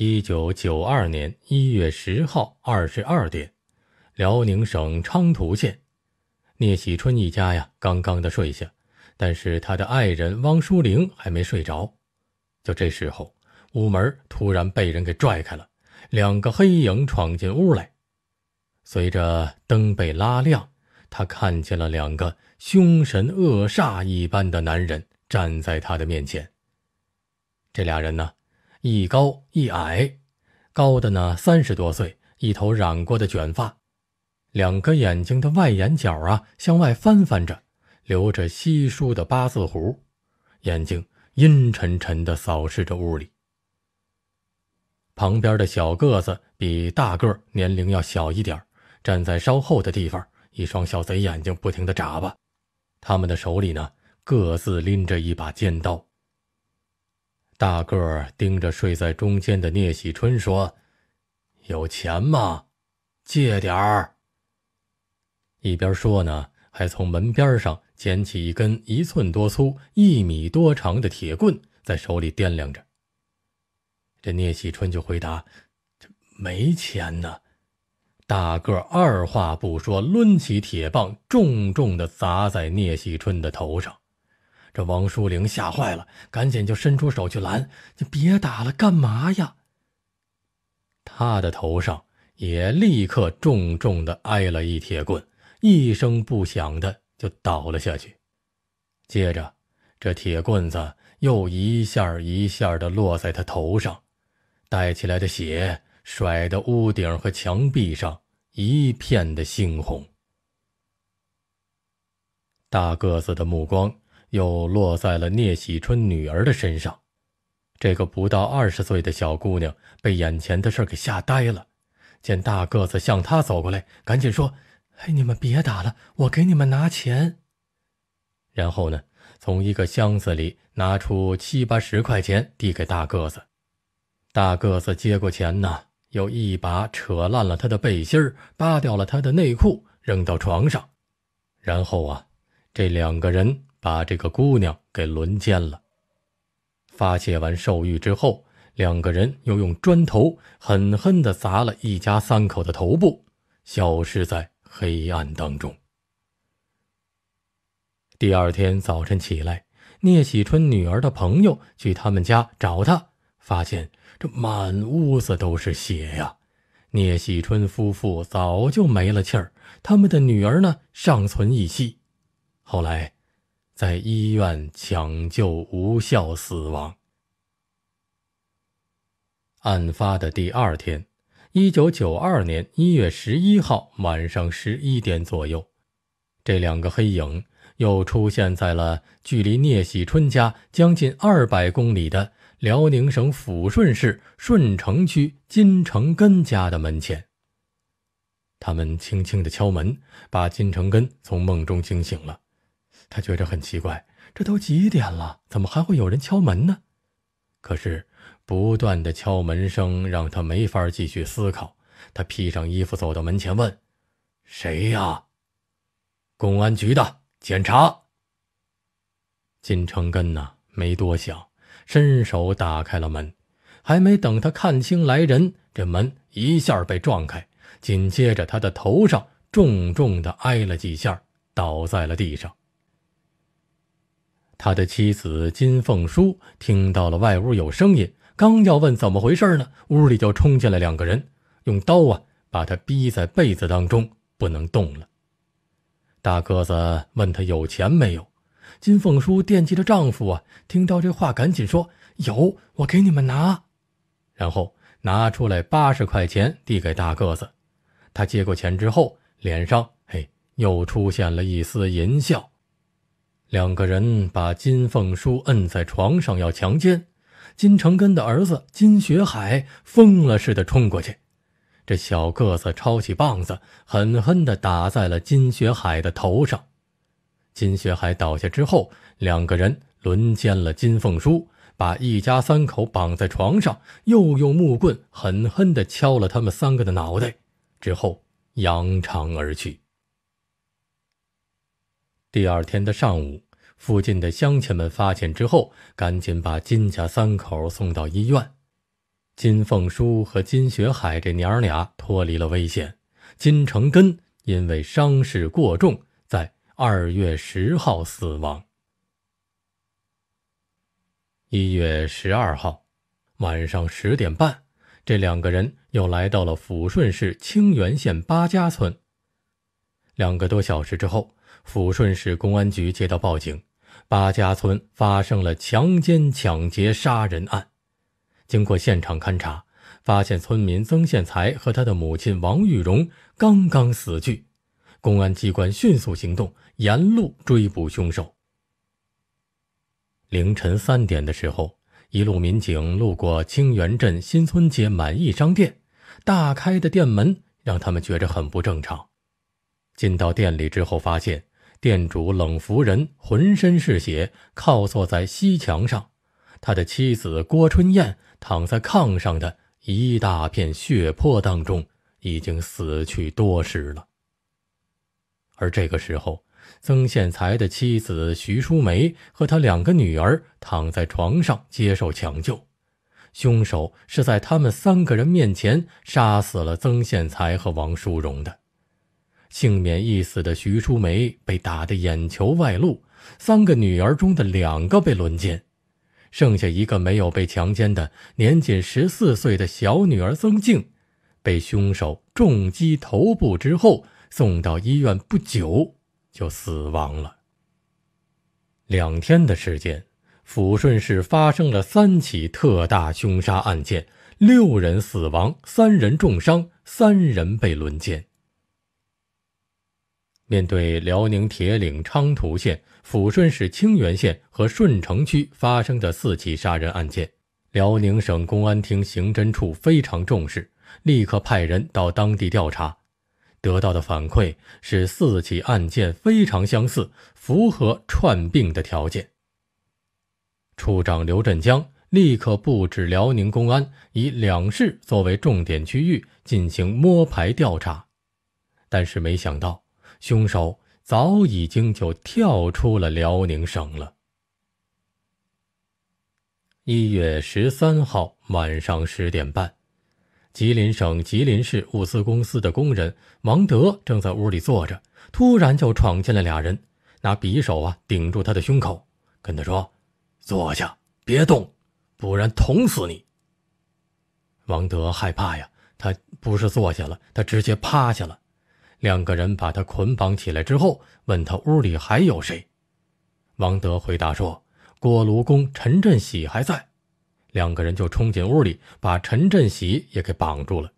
一九九二年一月十号二十二点，辽宁省昌图县，聂喜春一家呀刚刚的睡下，但是他的爱人汪淑玲还没睡着。就这时候，屋门突然被人给拽开了，两个黑影闯进屋来。随着灯被拉亮，他看见了两个凶神恶煞一般的男人站在他的面前。这俩人呢？一高一矮，高的呢三十多岁，一头染过的卷发，两个眼睛的外眼角啊向外翻翻着，留着稀疏的八字胡，眼睛阴沉沉的扫视着屋里。旁边的小个子比大个年龄要小一点站在稍后的地方，一双小贼眼睛不停的眨巴。他们的手里呢各自拎着一把尖刀。大个盯着睡在中间的聂喜春说：“有钱吗？借点儿。”一边说呢，还从门边上捡起一根一寸多粗、一米多长的铁棍，在手里掂量着。这聂喜春就回答：“这没钱呢。”大个二话不说，抡起铁棒，重重的砸在聂喜春的头上。这王淑玲吓坏了，赶紧就伸出手去拦：“你别打了，干嘛呀？”他的头上也立刻重重的挨了一铁棍，一声不响的就倒了下去。接着，这铁棍子又一下一下的落在他头上，带起来的血甩的屋顶和墙壁上，一片的猩红。大个子的目光。又落在了聂喜春女儿的身上。这个不到二十岁的小姑娘被眼前的事给吓呆了。见大个子向她走过来，赶紧说：“哎，你们别打了，我给你们拿钱。”然后呢，从一个箱子里拿出七八十块钱递给大个子。大个子接过钱呢，又一把扯烂了他的背心扒掉了他的内裤，扔到床上。然后啊，这两个人。把这个姑娘给轮奸了，发泄完兽欲之后，两个人又用砖头狠狠的砸了一家三口的头部，消失在黑暗当中。第二天早晨起来，聂喜春女儿的朋友去他们家找他，发现这满屋子都是血呀！聂喜春夫妇早就没了气儿，他们的女儿呢尚存一息，后来。在医院抢救无效死亡。案发的第二天，一九九二年一月十一号晚上十一点左右，这两个黑影又出现在了距离聂喜春家将近二百公里的辽宁省抚顺市顺城区金成根家的门前。他们轻轻地敲门，把金成根从梦中惊醒了。他觉着很奇怪，这都几点了，怎么还会有人敲门呢？可是，不断的敲门声让他没法继续思考。他披上衣服，走到门前问：“谁呀？”“公安局的检查。”金成根呐，没多想，伸手打开了门。还没等他看清来人，这门一下被撞开，紧接着他的头上重重的挨了几下，倒在了地上。他的妻子金凤淑听到了外屋有声音，刚要问怎么回事呢，屋里就冲进来两个人，用刀啊把他逼在被子当中，不能动了。大个子问他有钱没有，金凤淑惦记着丈夫啊，听到这话赶紧说有，我给你们拿，然后拿出来八十块钱递给大个子，他接过钱之后，脸上嘿又出现了一丝淫笑。两个人把金凤书摁在床上要强奸，金成根的儿子金学海疯了似的冲过去，这小个子抄起棒子，狠狠地打在了金学海的头上。金学海倒下之后，两个人轮奸了金凤书，把一家三口绑在床上，又用木棍狠狠地敲了他们三个的脑袋，之后扬长而去。第二天的上午，附近的乡亲们发现之后，赶紧把金家三口送到医院。金凤书和金学海这娘俩脱离了危险，金成根因为伤势过重，在二月十号死亡。一月十二号晚上十点半，这两个人又来到了抚顺市清原县八家村。两个多小时之后。抚顺市公安局接到报警，八家村发生了强奸、抢劫、杀人案。经过现场勘查，发现村民曾宪才和他的母亲王玉荣刚刚死去。公安机关迅速行动，沿路追捕凶手。凌晨三点的时候，一路民警路过清源镇新村街满意商店，大开的店门让他们觉着很不正常。进到店里之后，发现。店主冷福仁浑身是血，靠坐在西墙上；他的妻子郭春燕躺在炕上的一大片血泊当中，已经死去多时了。而这个时候，曾宪才的妻子徐淑梅和他两个女儿躺在床上接受抢救。凶手是在他们三个人面前杀死了曾宪才和王淑荣的。幸免一死的徐淑梅被打得眼球外露，三个女儿中的两个被轮奸，剩下一个没有被强奸的年仅十四岁的小女儿曾静，被凶手重击头部之后送到医院，不久就死亡了。两天的时间，抚顺市发生了三起特大凶杀案件，六人死亡，三人重伤，三人被轮奸。面对辽宁铁岭昌图县、抚顺市清原县和顺城区发生的四起杀人案件，辽宁省公安厅刑侦处非常重视，立刻派人到当地调查，得到的反馈是四起案件非常相似，符合串并的条件。处长刘振江立刻布置辽宁公安以两市作为重点区域进行摸排调查，但是没想到。凶手早已经就跳出了辽宁省了。一月十三号晚上十点半，吉林省吉林市物资公司的工人王德正在屋里坐着，突然就闯进来俩人，拿匕首啊顶住他的胸口，跟他说：“坐下，别动，不然捅死你。”王德害怕呀，他不是坐下了，他直接趴下了。两个人把他捆绑起来之后，问他屋里还有谁。王德回答说：“锅炉工陈振喜还在。”两个人就冲进屋里，把陈振喜也给绑住了。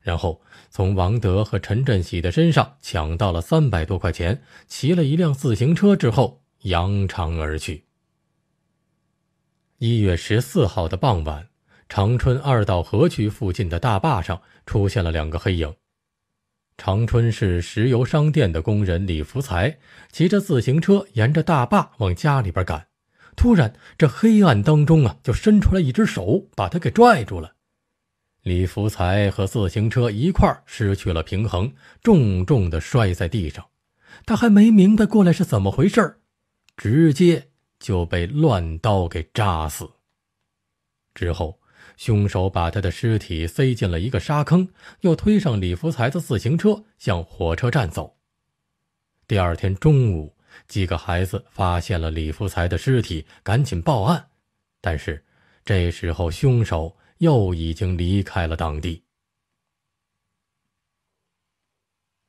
然后从王德和陈振喜的身上抢到了三百多块钱，骑了一辆自行车之后扬长而去。一月十四号的傍晚，长春二道河区附近的大坝上出现了两个黑影。长春市石油商店的工人李福才骑着自行车沿着大坝往家里边赶，突然这黑暗当中啊，就伸出来一只手把他给拽住了。李福才和自行车一块失去了平衡，重重的摔在地上。他还没明白过来是怎么回事直接就被乱刀给扎死。之后。凶手把他的尸体塞进了一个沙坑，又推上李福才的自行车，向火车站走。第二天中午，几个孩子发现了李福才的尸体，赶紧报案，但是这时候凶手又已经离开了当地。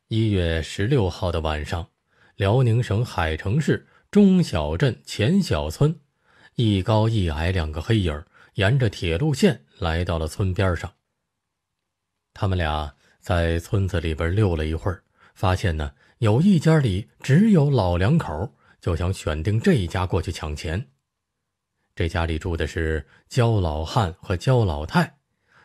一月十六号的晚上，辽宁省海城市中小镇前小村，一高一矮两个黑影儿。沿着铁路线来到了村边上。他们俩在村子里边溜了一会儿，发现呢有一家里只有老两口，就想选定这一家过去抢钱。这家里住的是焦老汉和焦老太。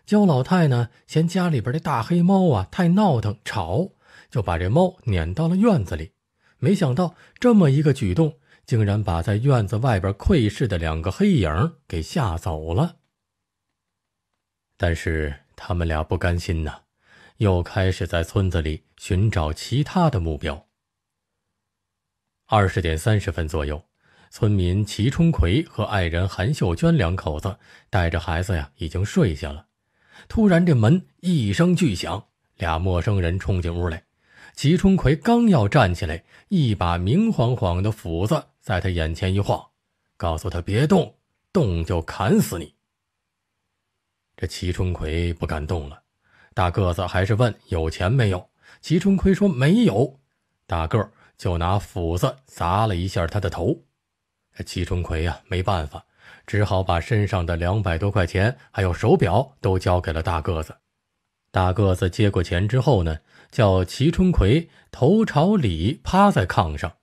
焦老太呢嫌家里边的大黑猫啊太闹腾吵，就把这猫撵到了院子里。没想到这么一个举动。竟然把在院子外边窥视的两个黑影给吓走了。但是他们俩不甘心呐，又开始在村子里寻找其他的目标。二十点三十分左右，村民齐春奎和爱人韩秀娟两口子带着孩子呀，已经睡下了。突然，这门一声巨响，俩陌生人冲进屋来。齐春奎刚要站起来，一把明晃晃的斧子。在他眼前一晃，告诉他别动，动就砍死你。这齐春奎不敢动了，大个子还是问有钱没有。齐春奎说没有，大个儿就拿斧子砸了一下他的头。齐春奎呀没办法，只好把身上的两百多块钱还有手表都交给了大个子。大个子接过钱之后呢，叫齐春奎头朝里趴在炕上。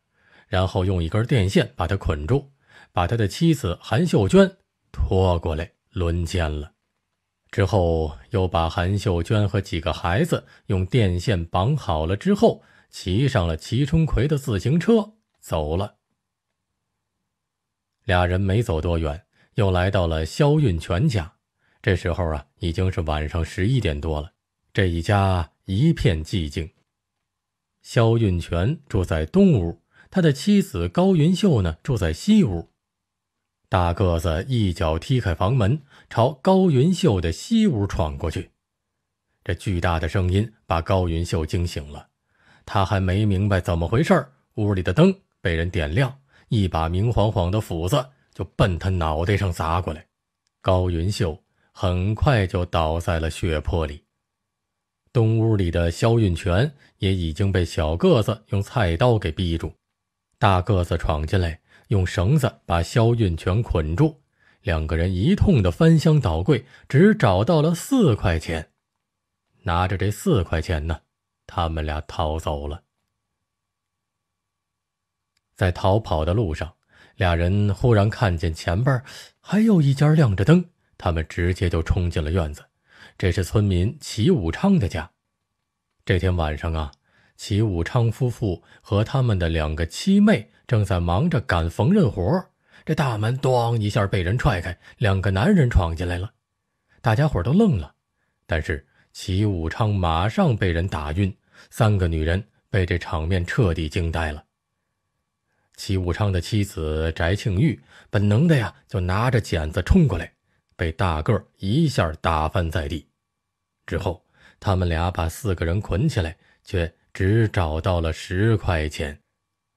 然后用一根电线把他捆住，把他的妻子韩秀娟拖过来轮奸了，之后又把韩秀娟和几个孩子用电线绑好了，之后骑上了齐春奎的自行车走了。俩人没走多远，又来到了肖运全家。这时候啊，已经是晚上十一点多了，这一家一片寂静。肖运全住在东屋。他的妻子高云秀呢，住在西屋。大个子一脚踢开房门，朝高云秀的西屋闯过去。这巨大的声音把高云秀惊醒了，他还没明白怎么回事儿，屋里的灯被人点亮，一把明晃晃的斧子就奔他脑袋上砸过来。高云秀很快就倒在了血泊里。东屋里的肖运全也已经被小个子用菜刀给逼住。大个子闯进来，用绳子把肖运全捆住。两个人一通的翻箱倒柜，只找到了四块钱。拿着这四块钱呢，他们俩逃走了。在逃跑的路上，俩人忽然看见前边还有一家亮着灯，他们直接就冲进了院子。这是村民齐武昌的家。这天晚上啊。齐武昌夫妇和他们的两个妻妹正在忙着赶缝纫活儿，这大门“咣”一下被人踹开，两个男人闯进来了。大家伙都愣了，但是齐武昌马上被人打晕，三个女人被这场面彻底惊呆了。齐武昌的妻子翟庆玉本能的呀就拿着剪子冲过来，被大个儿一下打翻在地。之后，他们俩把四个人捆起来，却。只找到了十块钱，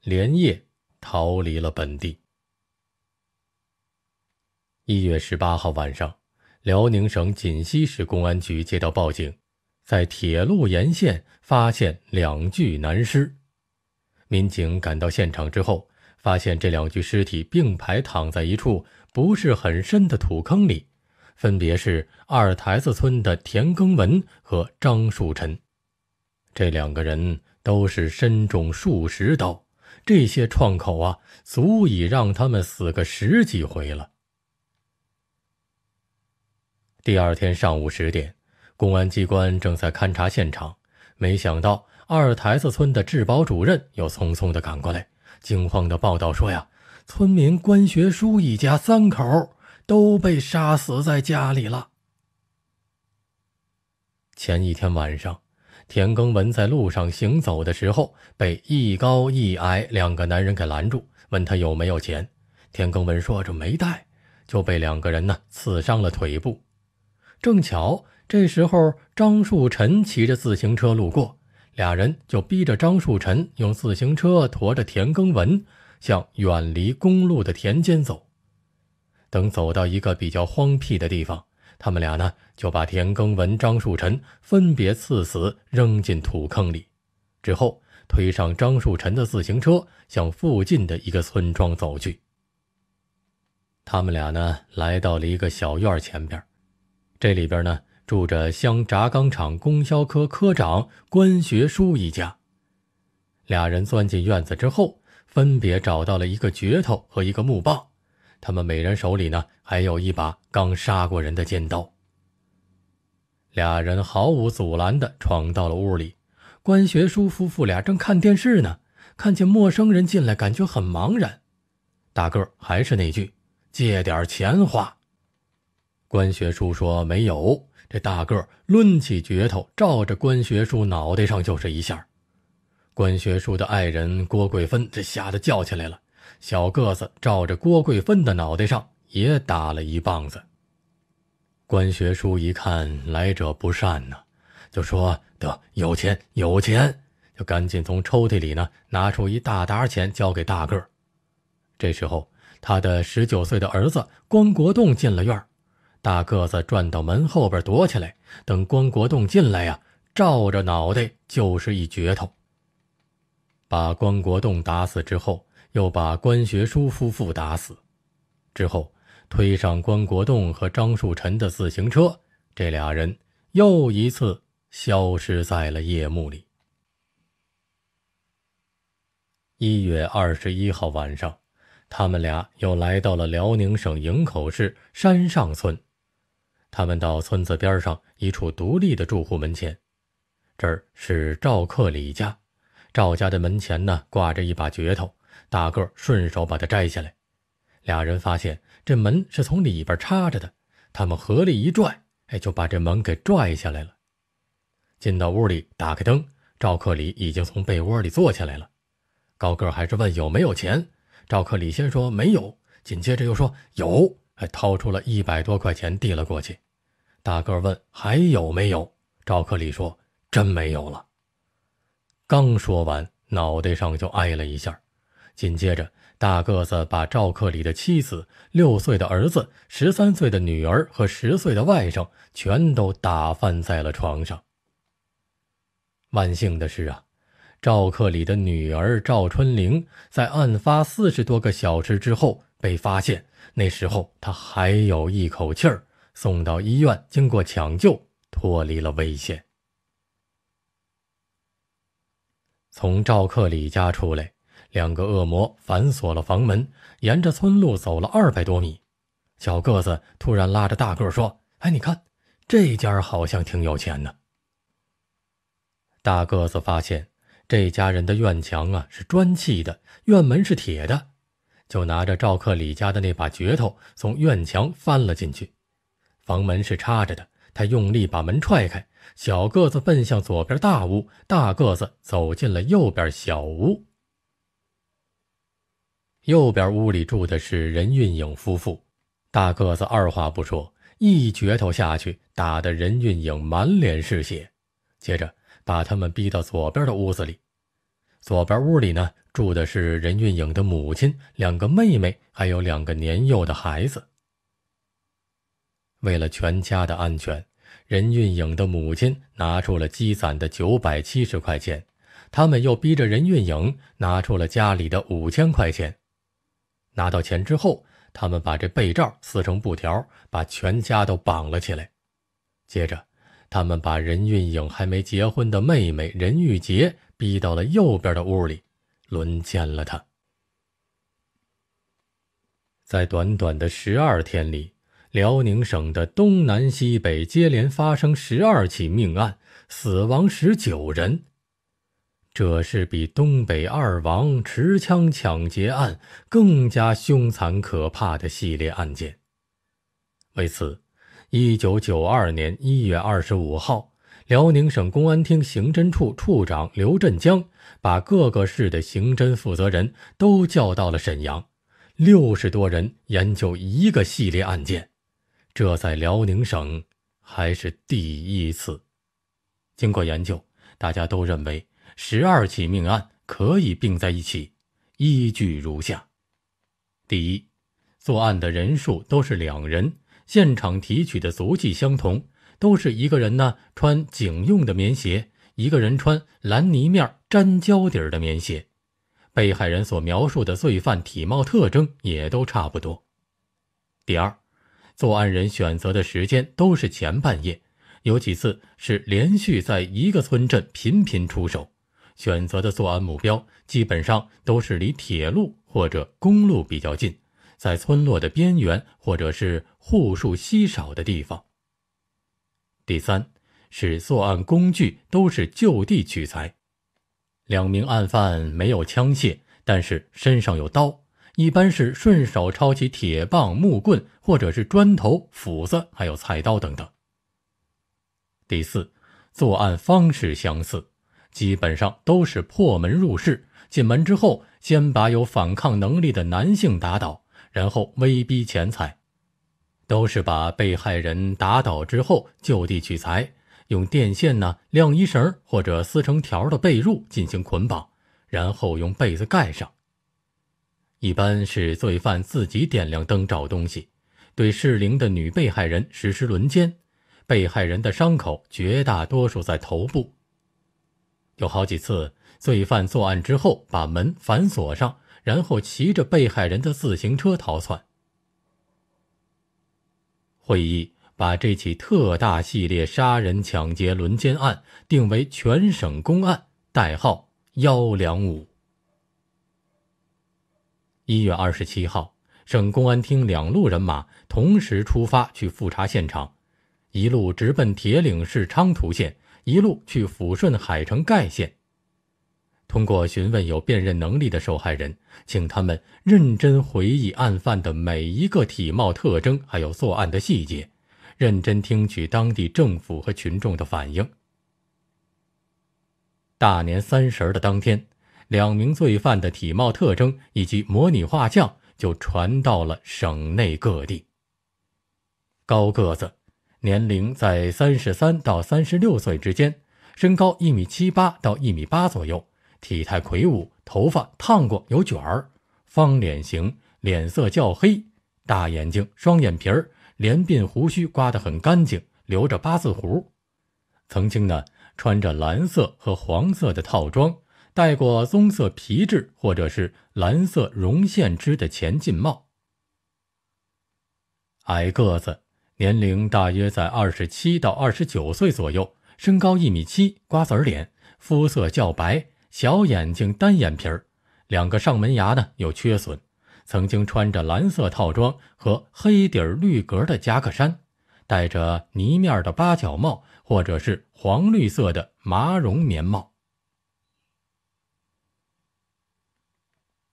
连夜逃离了本地。一月十八号晚上，辽宁省锦西市公安局接到报警，在铁路沿线发现两具男尸。民警赶到现场之后，发现这两具尸体并排躺在一处不是很深的土坑里，分别是二台子村的田耕文和张树臣。这两个人都是身中数十刀，这些创口啊，足以让他们死个十几回了。第二天上午十点，公安机关正在勘察现场，没想到二台子村的治保主任又匆匆的赶过来，惊慌的报道说呀，村民关学书一家三口都被杀死在家里了。前一天晚上。田耕文在路上行走的时候，被一高一矮两个男人给拦住，问他有没有钱。田耕文说：“着没带。”就被两个人呢刺伤了腿部。正巧这时候，张树臣骑着自行车路过，俩人就逼着张树臣用自行车驮着田耕文向远离公路的田间走。等走到一个比较荒僻的地方。他们俩呢，就把田耕文、张树臣分别刺死，扔进土坑里，之后推上张树臣的自行车，向附近的一个村庄走去。他们俩呢，来到了一个小院前边，这里边呢住着乡轧钢厂供销科科长关学书一家。俩人钻进院子之后，分别找到了一个镢头和一个木棒。他们每人手里呢，还有一把刚杀过人的尖刀。俩人毫无阻拦地闯到了屋里。关学书夫妇俩正看电视呢，看见陌生人进来，感觉很茫然。大个儿还是那句：“借点钱花。”关学书说：“没有。”这大个儿抡起镢头，照着关学书脑袋上就是一下。关学书的爱人郭桂芬这吓得叫起来了。小个子照着郭桂芬的脑袋上也打了一棒子。关学叔一看来者不善呢，就说：“得有钱，有钱！”就赶紧从抽屉里呢拿出一大沓钱交给大个儿。这时候，他的十九岁的儿子关国栋进了院儿，大个子转到门后边躲起来，等关国栋进来呀，照着脑袋就是一镢头，把关国栋打死之后。又把关学书夫妇打死，之后推上关国栋和张树臣的自行车，这俩人又一次消失在了夜幕里。一月二十一号晚上，他们俩又来到了辽宁省营口市山上村，他们到村子边上一处独立的住户门前，这儿是赵克礼家，赵家的门前呢挂着一把镢头。大个顺手把它摘下来，俩人发现这门是从里边插着的，他们合力一拽，哎，就把这门给拽下来了。进到屋里，打开灯，赵克里已经从被窝里坐起来了。高个还是问有没有钱，赵克里先说没有，紧接着又说有，还掏出了一百多块钱递了过去。大个问还有没有，赵克里说真没有了。刚说完，脑袋上就挨了一下。紧接着，大个子把赵克里的妻子、六岁的儿子、十三岁的女儿和十岁的外甥全都打翻在了床上。万幸的是啊，赵克里的女儿赵春玲在案发四十多个小时之后被发现，那时候她还有一口气儿，送到医院，经过抢救，脱离了危险。从赵克里家出来。两个恶魔反锁了房门，沿着村路走了二百多米。小个子突然拉着大个说：“哎，你看，这家好像挺有钱呢。”大个子发现这家人的院墙啊是砖砌的，院门是铁的，就拿着赵克里家的那把镢头从院墙翻了进去。房门是插着的，他用力把门踹开。小个子奔向左边大屋，大个子走进了右边小屋。右边屋里住的是任运影夫妇，大个子二话不说，一拳头下去，打的任运影满脸是血，接着把他们逼到左边的屋子里。左边屋里呢，住的是任运影的母亲、两个妹妹，还有两个年幼的孩子。为了全家的安全，任运影的母亲拿出了积攒的九百七十块钱，他们又逼着任运影拿出了家里的五千块钱。拿到钱之后，他们把这被罩撕成布条，把全家都绑了起来。接着，他们把任运颖还没结婚的妹妹任玉洁逼到了右边的屋里，轮奸了她。在短短的十二天里，辽宁省的东南西北接连发生十二起命案，死亡十九人。这是比东北二王持枪抢劫案更加凶残可怕的系列案件。为此，一九九二年一月二十五号，辽宁省公安厅刑侦处处长刘振江把各个市的刑侦负责人都叫到了沈阳，六十多人研究一个系列案件，这在辽宁省还是第一次。经过研究，大家都认为。十二起命案可以并在一起，依据如下：第一，作案的人数都是两人，现场提取的足迹相同，都是一个人呢穿警用的棉鞋，一个人穿蓝泥面粘胶底儿的棉鞋。被害人所描述的罪犯体貌特征也都差不多。第二，作案人选择的时间都是前半夜，有几次是连续在一个村镇频频出手。选择的作案目标基本上都是离铁路或者公路比较近，在村落的边缘或者是户数稀少的地方。第三，是作案工具都是就地取材，两名案犯没有枪械，但是身上有刀，一般是顺手抄起铁棒、木棍，或者是砖头、斧子，还有菜刀等等。第四，作案方式相似。基本上都是破门入室，进门之后先把有反抗能力的男性打倒，然后威逼钱财。都是把被害人打倒之后就地取材，用电线呢、晾衣绳或者撕成条的被褥进行捆绑，然后用被子盖上。一般是罪犯自己点亮灯找东西，对适龄的女被害人实施轮奸，被害人的伤口绝大多数在头部。有好几次，罪犯作案之后把门反锁上，然后骑着被害人的自行车逃窜。会议把这起特大系列杀人、抢劫、轮奸案定为全省公案，代号幺两五。一月二十七号，省公安厅两路人马同时出发去复查现场，一路直奔铁岭市昌图县。一路去抚顺海城盖县，通过询问有辨认能力的受害人，请他们认真回忆案犯的每一个体貌特征，还有作案的细节，认真听取当地政府和群众的反应。大年三十的当天，两名罪犯的体貌特征以及模拟画像就传到了省内各地。高个子。年龄在三十三到三十六岁之间，身高一米七八到一米八左右，体态魁梧，头发烫过有卷儿，方脸型，脸色较黑，大眼睛，双眼皮儿，连鬓胡须刮得很干净，留着八字胡。曾经呢，穿着蓝色和黄色的套装，戴过棕色皮质或者是蓝色绒线织的前进帽。矮个子。年龄大约在二十七到二十九岁左右，身高一米七，瓜子儿脸，肤色较白，小眼睛，单眼皮儿，两个上门牙呢有缺损。曾经穿着蓝色套装和黑底绿格的夹克衫，戴着呢面的八角帽或者是黄绿色的麻绒棉帽。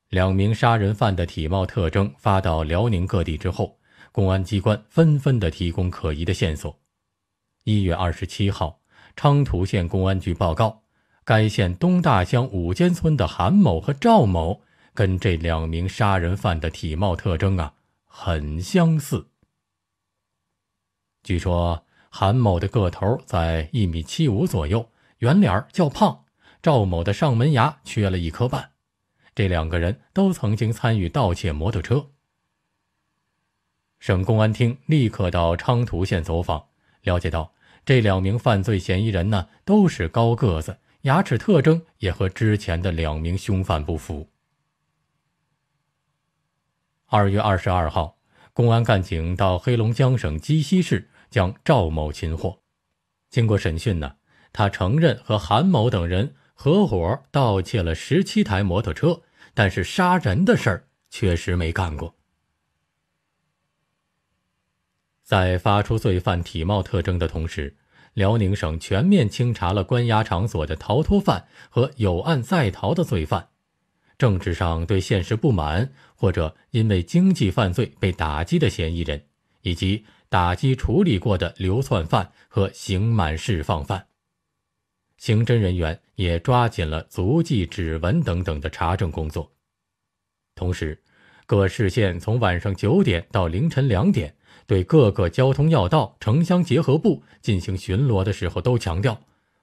两名杀人犯的体貌特征发到辽宁各地之后。公安机关纷纷的提供可疑的线索。一月二十七号，昌图县公安局报告，该县东大乡五间村的韩某和赵某跟这两名杀人犯的体貌特征啊很相似。据说韩某的个头在一米七五左右，圆脸儿较胖；赵某的上门牙缺了一颗半。这两个人都曾经参与盗窃摩托车。省公安厅立刻到昌图县走访，了解到这两名犯罪嫌疑人呢都是高个子，牙齿特征也和之前的两名凶犯不符。二月二十二号，公安干警到黑龙江省鸡西市将赵某擒获。经过审讯呢，他承认和韩某等人合伙盗窃了十七台摩托车，但是杀人的事儿确实没干过。在发出罪犯体貌特征的同时，辽宁省全面清查了关押场所的逃脱犯和有案在逃的罪犯，政治上对现实不满或者因为经济犯罪被打击的嫌疑人，以及打击处理过的流窜犯和刑满释放犯。刑侦人员也抓紧了足迹、指纹等等的查证工作。同时，各市县从晚上九点到凌晨两点。对各个交通要道、城乡结合部进行巡逻的时候，都强调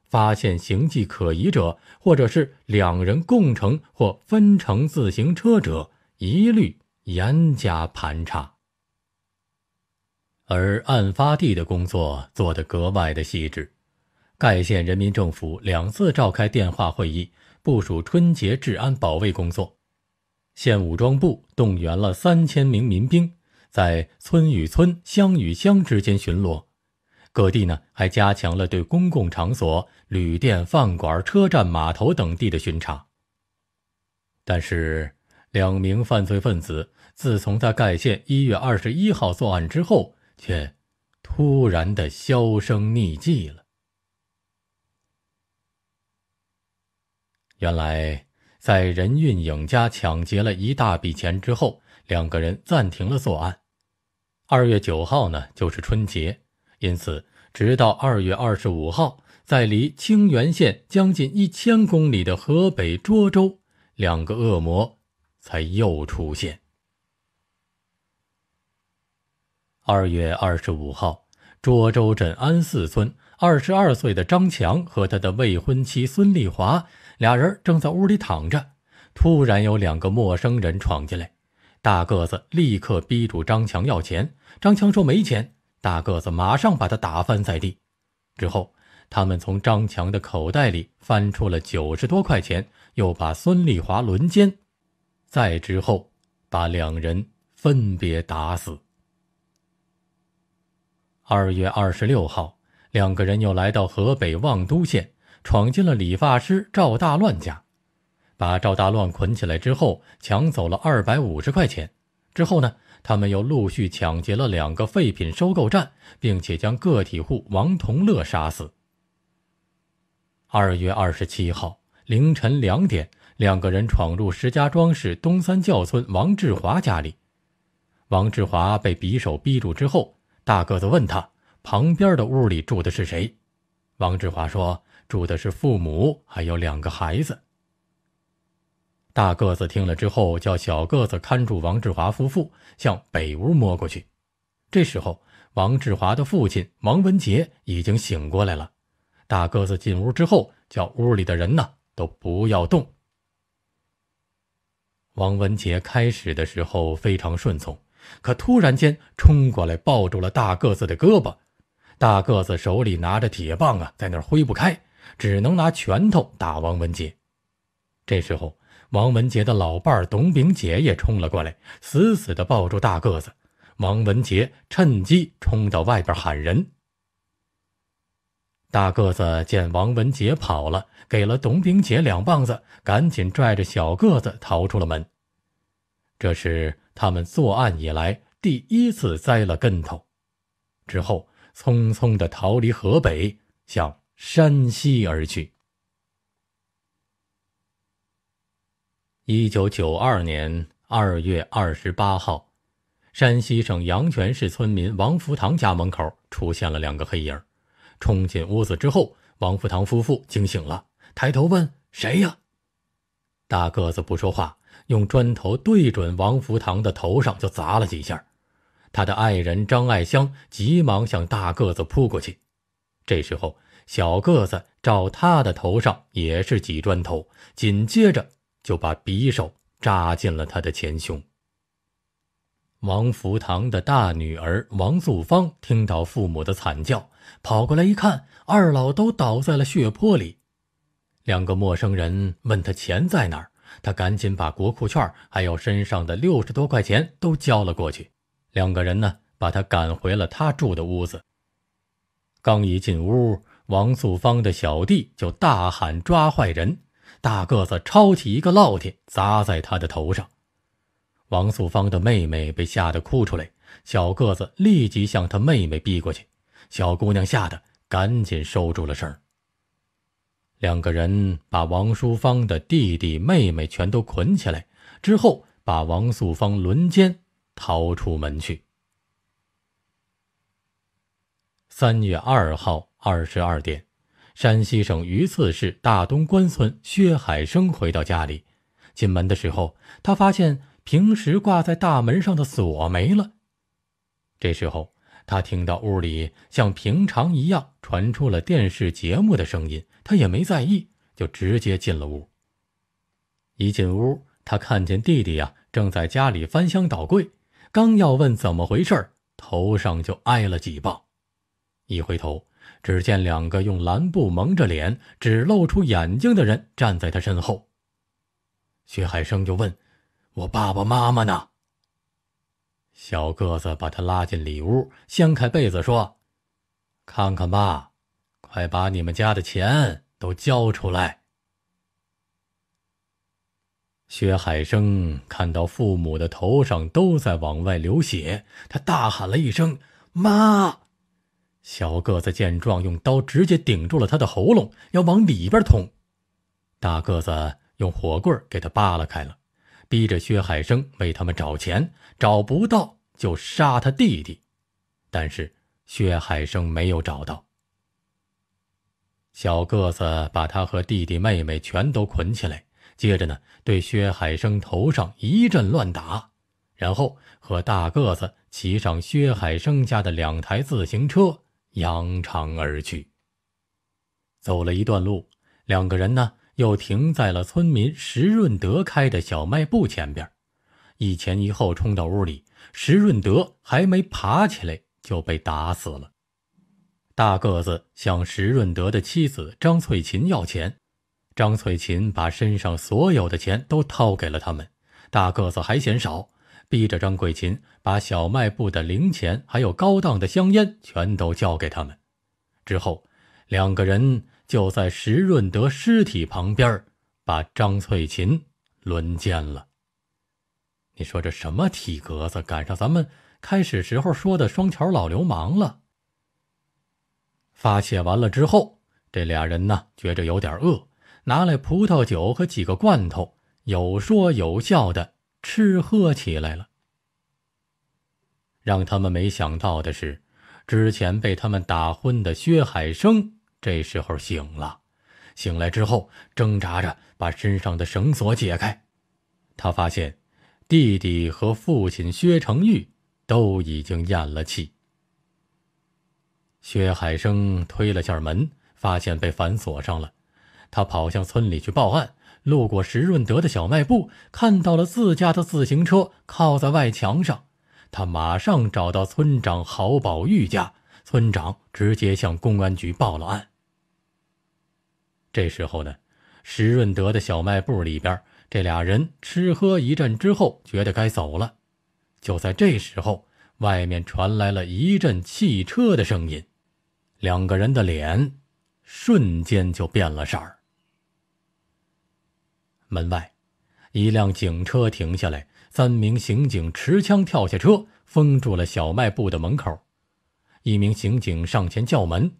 发现形迹可疑者，或者是两人共乘或分乘自行车者，一律严加盘查。而案发地的工作做得格外的细致，盖县人民政府两次召开电话会议，部署春节治安保卫工作，县武装部动员了三千名民兵。在村与村、乡与乡之间巡逻，各地呢还加强了对公共场所、旅店、饭馆、车站、码头等地的巡查。但是，两名犯罪分子自从在盖县一月二十一号作案之后，却突然的销声匿迹了。原来，在任运颖家抢劫了一大笔钱之后，两个人暂停了作案。二月九号呢，就是春节，因此，直到二月二十五号，在离清原县将近一千公里的河北涿州，两个恶魔才又出现。二月二十五号，涿州镇安寺村，二十二岁的张强和他的未婚妻孙丽华俩人正在屋里躺着，突然有两个陌生人闯进来。大个子立刻逼住张强要钱，张强说没钱，大个子马上把他打翻在地。之后，他们从张强的口袋里翻出了九十多块钱，又把孙丽华轮奸，再之后把两人分别打死。二月二十六号，两个人又来到河北望都县，闯进了理发师赵大乱家。把赵大乱捆起来之后，抢走了二百五十块钱。之后呢，他们又陆续抢劫了两个废品收购站，并且将个体户王同乐杀死。二月二十七号凌晨两点，两个人闯入石家庄市东三教村王志华家里。王志华被匕首逼住之后，大个子问他：“旁边的屋里住的是谁？”王志华说：“住的是父母还有两个孩子。”大个子听了之后，叫小个子看住王志华夫妇，向北屋摸过去。这时候，王志华的父亲王文杰已经醒过来了。大个子进屋之后，叫屋里的人呢都不要动。王文杰开始的时候非常顺从，可突然间冲过来抱住了大个子的胳膊。大个子手里拿着铁棒啊，在那儿挥不开，只能拿拳头打王文杰。这时候。王文杰的老伴儿董炳姐也冲了过来，死死的抱住大个子。王文杰趁机冲到外边喊人。大个子见王文杰跑了，给了董炳姐两棒子，赶紧拽着小个子逃出了门。这是他们作案以来第一次栽了跟头，之后匆匆的逃离河北，向山西而去。一九九二年二月二十八号，山西省阳泉市村民王福堂家门口出现了两个黑影。冲进屋子之后，王福堂夫妇惊醒了，抬头问：“谁呀？”大个子不说话，用砖头对准王福堂的头上就砸了几下。他的爱人张爱香急忙向大个子扑过去。这时候，小个子照他的头上也是几砖头，紧接着。就把匕首扎进了他的前胸。王福堂的大女儿王素芳听到父母的惨叫，跑过来一看，二老都倒在了血泊里。两个陌生人问他钱在哪儿，他赶紧把国库券还有身上的六十多块钱都交了过去。两个人呢，把他赶回了他住的屋子。刚一进屋，王素芳的小弟就大喊：“抓坏人！”大个子抄起一个烙铁，砸在他的头上。王素芳的妹妹被吓得哭出来，小个子立即向他妹妹逼过去，小姑娘吓得赶紧收住了声。两个人把王淑芳的弟弟妹妹全都捆起来，之后把王素芳轮奸，逃出门去。三月二号二十二点。山西省榆次市大东关村薛海生回到家里，进门的时候，他发现平时挂在大门上的锁没了。这时候，他听到屋里像平常一样传出了电视节目的声音，他也没在意，就直接进了屋。一进屋，他看见弟弟呀正在家里翻箱倒柜，刚要问怎么回事，头上就挨了几棒。一回头。只见两个用蓝布蒙着脸，只露出眼睛的人站在他身后。薛海生就问：“我爸爸妈妈呢？”小个子把他拉进里屋，掀开被子说：“看看吧，快把你们家的钱都交出来。”薛海生看到父母的头上都在往外流血，他大喊了一声：“妈！”小个子见状，用刀直接顶住了他的喉咙，要往里边捅。大个子用火棍给他扒拉开了，逼着薛海生为他们找钱，找不到就杀他弟弟。但是薛海生没有找到。小个子把他和弟弟妹妹全都捆起来，接着呢，对薛海生头上一阵乱打，然后和大个子骑上薛海生家的两台自行车。扬长而去。走了一段路，两个人呢又停在了村民石润德开的小卖部前边，一前一后冲到屋里。石润德还没爬起来就被打死了。大个子向石润德的妻子张翠琴要钱，张翠琴把身上所有的钱都掏给了他们。大个子还嫌少，逼着张桂琴。把小卖部的零钱，还有高档的香烟，全都交给他们。之后，两个人就在石润德尸体旁边，把张翠琴轮奸了。你说这什么体格子，赶上咱们开始时候说的双桥老流氓了。发泄完了之后，这俩人呢，觉着有点饿，拿来葡萄酒和几个罐头，有说有笑的吃喝起来了。让他们没想到的是，之前被他们打昏的薛海生这时候醒了。醒来之后，挣扎着把身上的绳索解开。他发现，弟弟和父亲薛成玉都已经咽了气。薛海生推了下门，发现被反锁上了。他跑向村里去报案，路过石润德的小卖部，看到了自家的自行车靠在外墙上。他马上找到村长郝宝玉家，村长直接向公安局报了案。这时候呢，石润德的小卖部里边，这俩人吃喝一阵之后，觉得该走了。就在这时候，外面传来了一阵汽车的声音，两个人的脸瞬间就变了色儿。门外，一辆警车停下来。三名刑警持枪跳下车，封住了小卖部的门口。一名刑警上前叫门，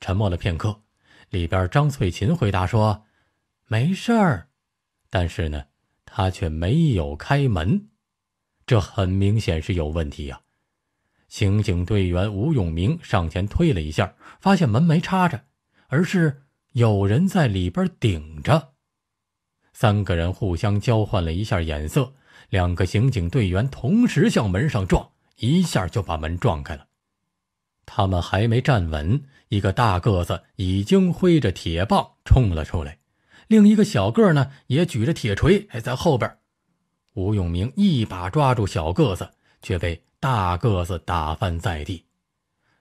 沉默了片刻，里边张翠琴回答说：“没事儿。”但是呢，他却没有开门，这很明显是有问题呀。刑警队员吴永明上前推了一下，发现门没插着，而是有人在里边顶着。三个人互相交换了一下眼色。两个刑警队员同时向门上撞，一下就把门撞开了。他们还没站稳，一个大个子已经挥着铁棒冲了出来，另一个小个呢也举着铁锤还在后边。吴永明一把抓住小个子，却被大个子打翻在地。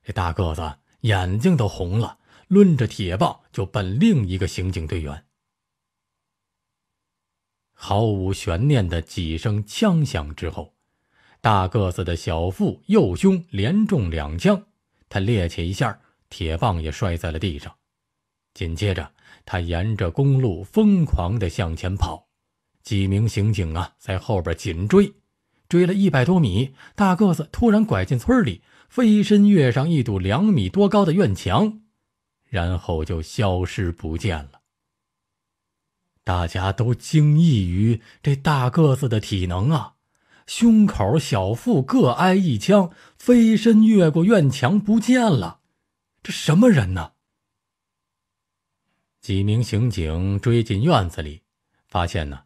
这大个子眼睛都红了，抡着铁棒就奔另一个刑警队员。毫无悬念的几声枪响之后，大个子的小腹、右胸连中两枪，他趔趄一下，铁棒也摔在了地上。紧接着，他沿着公路疯狂地向前跑，几名刑警啊在后边紧追，追了一百多米，大个子突然拐进村里，飞身跃上一堵两米多高的院墙，然后就消失不见了。大家都惊异于这大个子的体能啊！胸口、小腹各挨一枪，飞身越过院墙不见了。这什么人呢？几名刑警追进院子里，发现呢，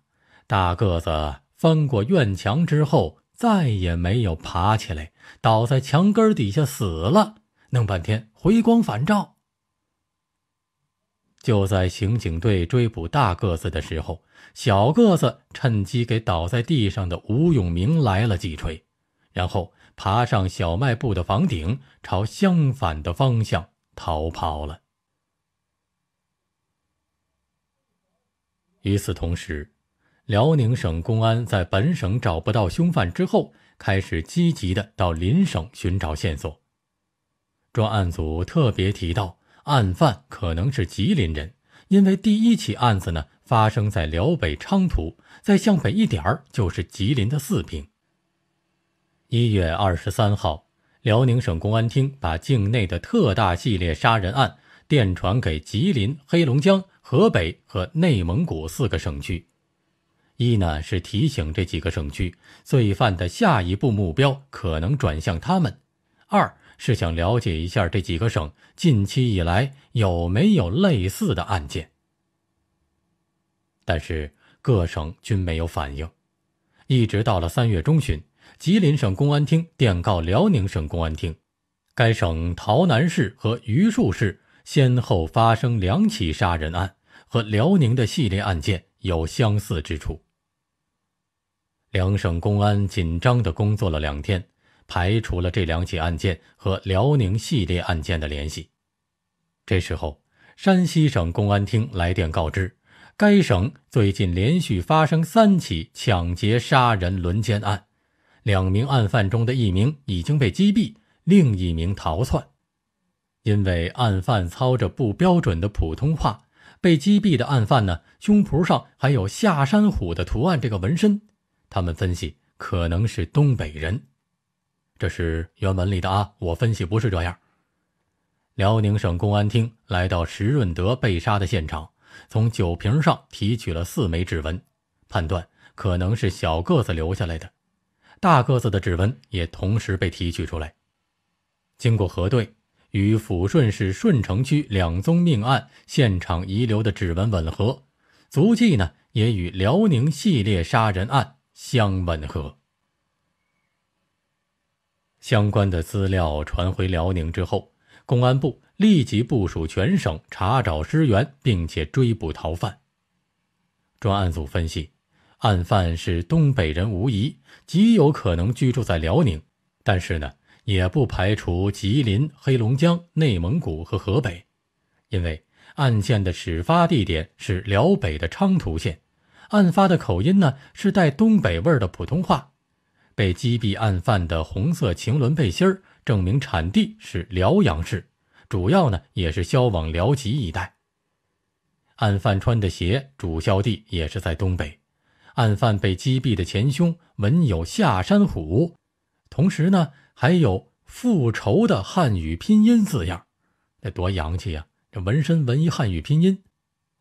大个子翻过院墙之后再也没有爬起来，倒在墙根底下死了。弄半天回光返照。就在刑警队追捕大个子的时候，小个子趁机给倒在地上的吴永明来了几锤，然后爬上小卖部的房顶，朝相反的方向逃跑了。与此同时，辽宁省公安在本省找不到凶犯之后，开始积极的到邻省寻找线索。专案组特别提到。案犯可能是吉林人，因为第一起案子呢发生在辽北昌图，再向北一点儿就是吉林的四平。一月二十三号，辽宁省公安厅把境内的特大系列杀人案电传给吉林、黑龙江、河北和内蒙古四个省区，一呢是提醒这几个省区，罪犯的下一步目标可能转向他们，二。是想了解一下这几个省近期以来有没有类似的案件，但是各省均没有反应。一直到了三月中旬，吉林省公安厅电告辽宁省公安厅，该省洮南市和榆树市先后发生两起杀人案，和辽宁的系列案件有相似之处。两省公安紧张的工作了两天。排除了这两起案件和辽宁系列案件的联系。这时候，山西省公安厅来电告知，该省最近连续发生三起抢劫、杀人、轮奸案，两名案犯中的一名已经被击毙，另一名逃窜。因为案犯操着不标准的普通话，被击毙的案犯呢，胸脯上还有下山虎的图案，这个纹身，他们分析可能是东北人。这是原文里的啊，我分析不是这样。辽宁省公安厅来到石润德被杀的现场，从酒瓶上提取了四枚指纹，判断可能是小个子留下来的，大个子的指纹也同时被提取出来。经过核对，与抚顺市顺城区两宗命案现场遗留的指纹吻合，足迹呢也与辽宁系列杀人案相吻合。相关的资料传回辽宁之后，公安部立即部署全省查找尸源，并且追捕逃犯。专案组分析，案犯是东北人无疑，极有可能居住在辽宁，但是呢，也不排除吉林、黑龙江、内蒙古和河北，因为案件的始发地点是辽北的昌图县，案发的口音呢是带东北味的普通话。被击毙案犯的红色晴纶背心儿，证明产地是辽阳市，主要呢也是销往辽吉一带。案犯穿的鞋，主销地也是在东北。案犯被击毙的前胸纹有“下山虎”，同时呢还有“复仇”的汉语拼音字样，那多洋气呀！这纹身纹一汉语拼音，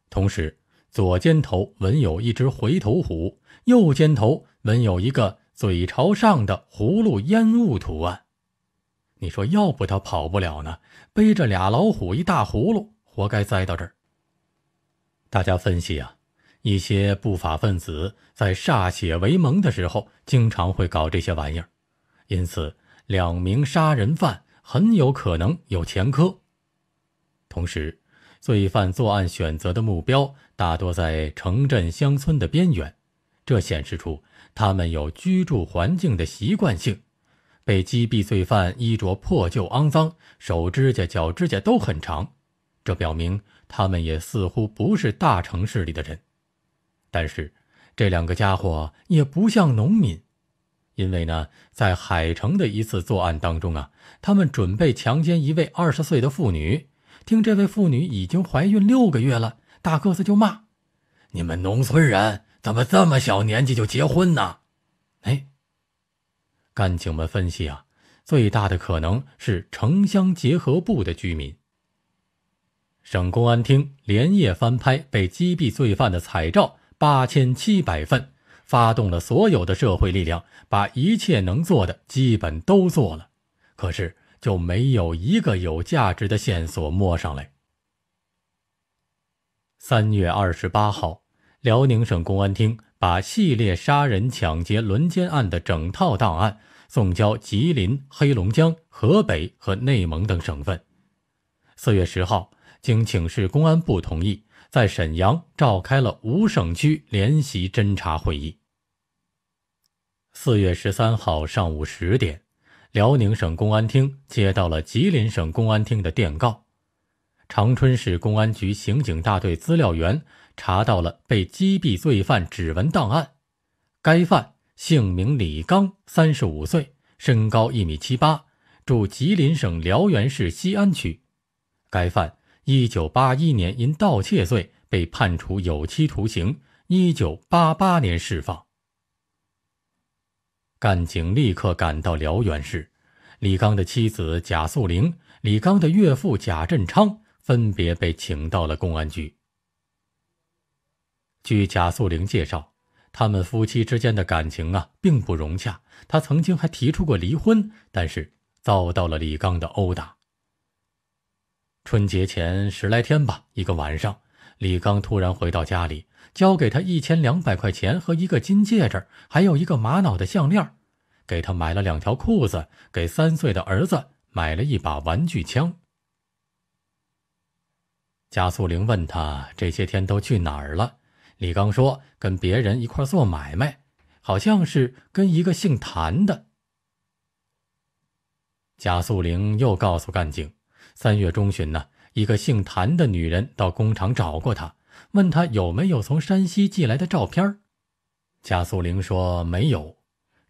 同时左肩头纹有一只回头虎，右肩头纹有一个。嘴朝上的葫芦烟雾图案，你说要不他跑不了呢？背着俩老虎，一大葫芦，活该栽到这儿。大家分析啊，一些不法分子在歃血为盟的时候，经常会搞这些玩意儿，因此两名杀人犯很有可能有前科。同时，罪犯作案选择的目标大多在城镇、乡村的边缘，这显示出。他们有居住环境的习惯性，被击毙罪犯衣着破旧肮脏，手指甲、脚指甲都很长，这表明他们也似乎不是大城市里的人。但是，这两个家伙也不像农民，因为呢，在海城的一次作案当中啊，他们准备强奸一位二十岁的妇女，听这位妇女已经怀孕六个月了，大个子就骂：“你们农村人。”怎么这么小年纪就结婚呢？哎，干警们分析啊，最大的可能是城乡结合部的居民。省公安厅连夜翻拍被击毙罪犯的彩照八千七百份，发动了所有的社会力量，把一切能做的基本都做了，可是就没有一个有价值的线索摸上来。三月二十八号。辽宁省公安厅把系列杀人、抢劫、轮奸案的整套档案送交吉林、黑龙江、河北和内蒙等省份。四月十号，经请示公安部同意，在沈阳召开了五省区联席侦查会议。四月十三号上午十点，辽宁省公安厅接到了吉林省公安厅的电告，长春市公安局刑警大队资料员。查到了被击毙罪犯指纹档案，该犯姓名李刚，三十五岁，身高一米七八，住吉林省辽源市西安区。该犯一九八一年因盗窃罪被判处有期徒刑，一九八八年释放。干警立刻赶到辽源市，李刚的妻子贾素玲、李刚的岳父贾振昌分别被请到了公安局。据贾素玲介绍，他们夫妻之间的感情啊，并不融洽。他曾经还提出过离婚，但是遭到了李刚的殴打。春节前十来天吧，一个晚上，李刚突然回到家里，交给他一千两百块钱和一个金戒指，还有一个玛瑙的项链，给他买了两条裤子，给三岁的儿子买了一把玩具枪。贾素玲问他这些天都去哪儿了。李刚说：“跟别人一块做买卖，好像是跟一个姓谭的。”贾素玲又告诉干警：“三月中旬呢，一个姓谭的女人到工厂找过他，问他有没有从山西寄来的照片贾素玲说：“没有。”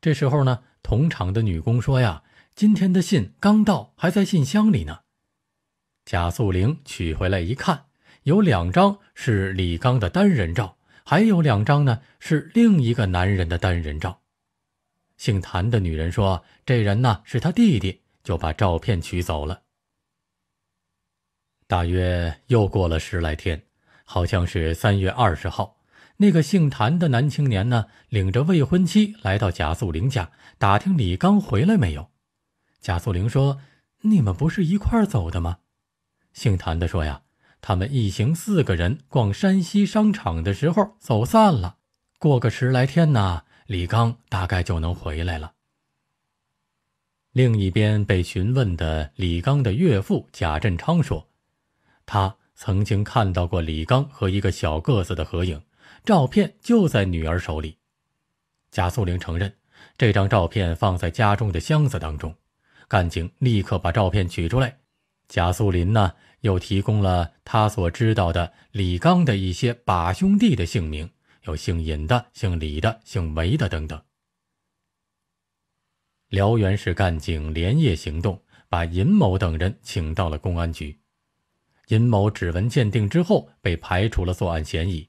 这时候呢，同厂的女工说：“呀，今天的信刚到，还在信箱里呢。”贾素玲取回来一看，有两张是李刚的单人照。还有两张呢，是另一个男人的单人照。姓谭的女人说：“这人呢是他弟弟，就把照片取走了。”大约又过了十来天，好像是三月二十号，那个姓谭的男青年呢，领着未婚妻来到贾素玲家，打听李刚回来没有。贾素玲说：“你们不是一块走的吗？”姓谭的说：“呀。”他们一行四个人逛山西商场的时候走散了。过个十来天呢，李刚大概就能回来了。另一边被询问的李刚的岳父贾振昌说，他曾经看到过李刚和一个小个子的合影，照片就在女儿手里。贾素玲承认，这张照片放在家中的箱子当中。干警立刻把照片取出来。贾素林呢？又提供了他所知道的李刚的一些把兄弟的姓名，有姓尹的、姓李的、姓韦的等等。辽源市干警连夜行动，把尹某等人请到了公安局。尹某指纹鉴定之后，被排除了作案嫌疑。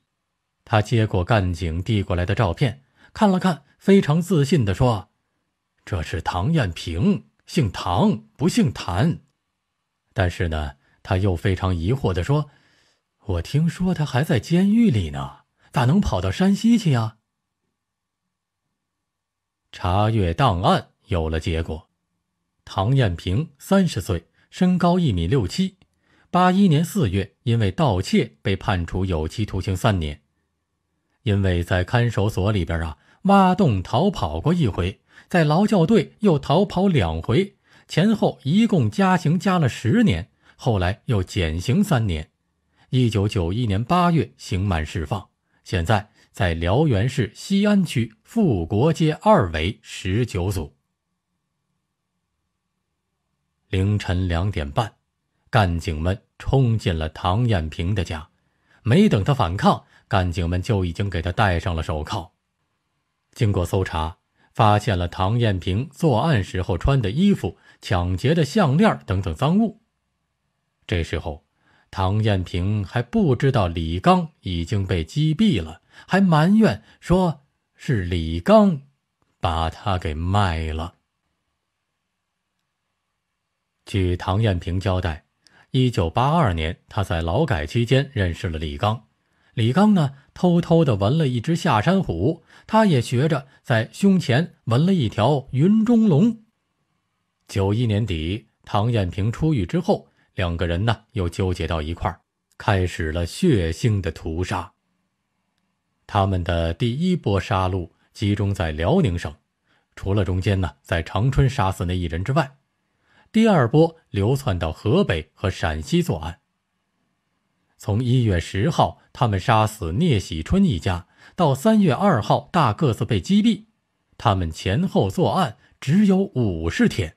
他接过干警递过来的照片，看了看，非常自信地说：“这是唐艳平，姓唐不姓谭。”但是呢。他又非常疑惑的说：“我听说他还在监狱里呢，咋能跑到山西去呀？”查阅档案有了结果，唐艳平三十岁，身高一米六七，八一年四月因为盗窃被判处有期徒刑三年，因为在看守所里边啊挖洞逃跑过一回，在劳教队又逃跑两回，前后一共加刑加了十年。后来又减刑三年，一九九一年八月刑满释放。现在在辽源市西安区富国街二围十九组。凌晨两点半，干警们冲进了唐艳平的家，没等他反抗，干警们就已经给他戴上了手铐。经过搜查，发现了唐艳平作案时候穿的衣服、抢劫的项链等等赃物。这时候，唐艳萍还不知道李刚已经被击毙了，还埋怨说是李刚把他给卖了。据唐艳萍交代，一九八二年他在劳改期间认识了李刚，李刚呢偷偷的纹了一只下山虎，他也学着在胸前纹了一条云中龙。九一年底，唐艳萍出狱之后。两个人呢又纠结到一块儿，开始了血腥的屠杀。他们的第一波杀戮集中在辽宁省，除了中间呢在长春杀死那一人之外，第二波流窜到河北和陕西作案。从一月十号他们杀死聂喜春一家到三月二号大个子被击毙，他们前后作案只有五十天，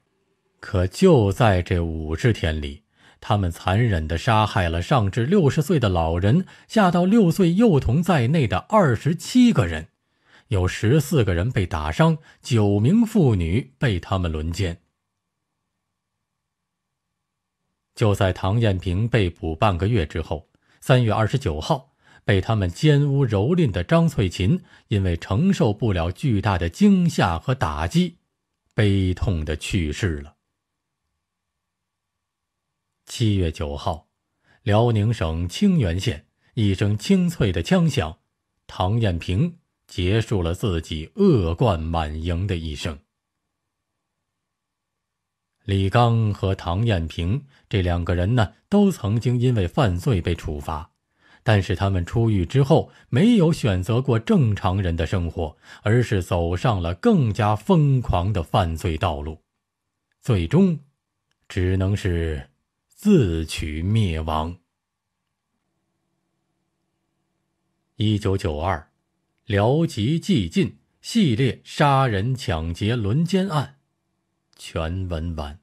可就在这五十天里。他们残忍的杀害了上至六十岁的老人，下到六岁幼童在内的二十七个人，有十四个人被打伤，九名妇女被他们轮奸。就在唐艳萍被捕半个月之后，三月二十九号，被他们奸污蹂躏的张翠琴，因为承受不了巨大的惊吓和打击，悲痛的去世了。七月九号，辽宁省清原县一声清脆的枪响，唐艳平结束了自己恶贯满盈的一生。李刚和唐艳平这两个人呢，都曾经因为犯罪被处罚，但是他们出狱之后，没有选择过正常人的生活，而是走上了更加疯狂的犯罪道路，最终，只能是。自取灭亡。一九九二，辽吉寂静系列杀人、抢劫、轮奸案，全文完。